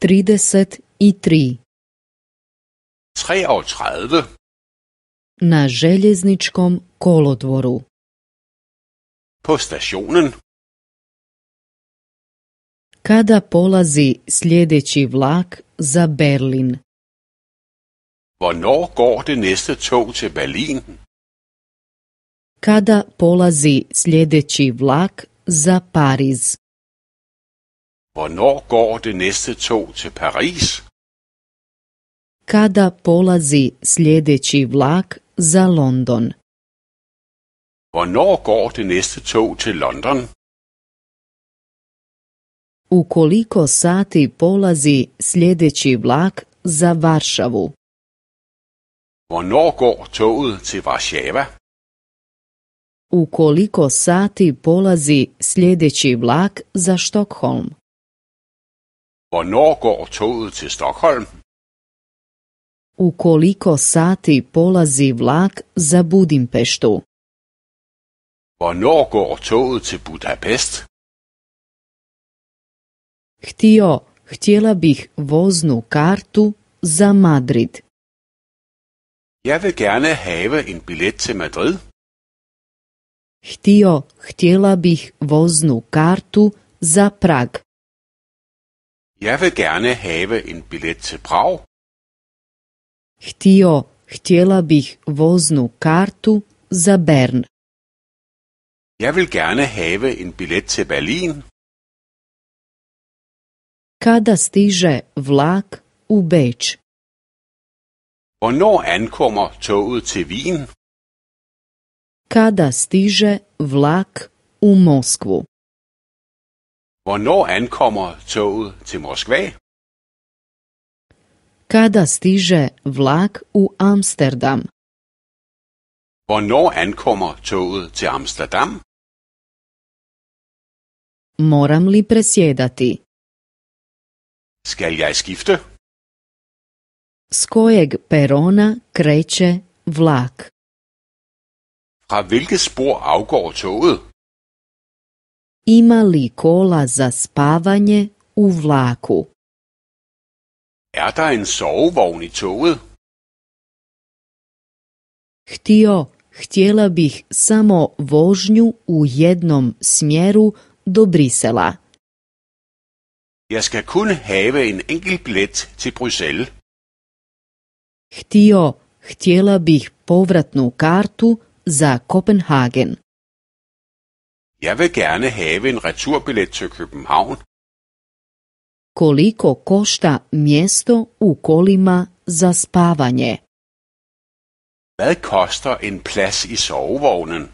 33. Na željezničkom kolodvoru. po stationen. Kada polazi sljedeći vlak za Berlin? Hvornår går det neste tog til Berlin? Kada polazi sljedeći vlak za Pariz? Hvornår går det næste tog til Paris? Kada polazi sljedeći vlak za London? Hvornår går det næste tog til London? U koliko sati polazi sljedeći vlak za Varšavu? Hvornår går toget til Warszawa? U koliko sati polazi sljedeći vlak za Stockholm. Hvornår går toget til Stockholm? U koliko sati polazi vlak za Budimpeštu? Hvornår går toget til Budapest? Htio, htjela bih voznu kartu za Madrid. Jeg vil gerne have en billet til Madrid. Htio, htjela bih voznu kartu za Prag. Ja vil gerne have en billet til Prag. Htio, htjela bih voznu kartu za Bern. Ja vil gerne have en billet til Berlin. Kada stiže vlak u Beč? Hvornår ankommer toget til Wien? Kada stiže vlak u Moskvu? Hvornår ankommer toget til Moskva? Kada stiže vlak u Amsterdam? Hvornår ankommer toget til Amsterdam? Moram li presjedati? Skal jeg skifte? S kojeg perona kreće vlak? Fra hvilket spor afgår toget? Ima li kola za spavanje u vlaku? Er der en sovevogn i Htio, htjela bih samo vožnju u jednom smjeru do Brisela. Jeg skal kun en til Htio, htjela bih povratnu kartu za Kopenhagen. Jeg vil gerne have en returbillet til København. Koliko košta mjesto u kolima za spavanje? Hvad koster en plads i sovevognen?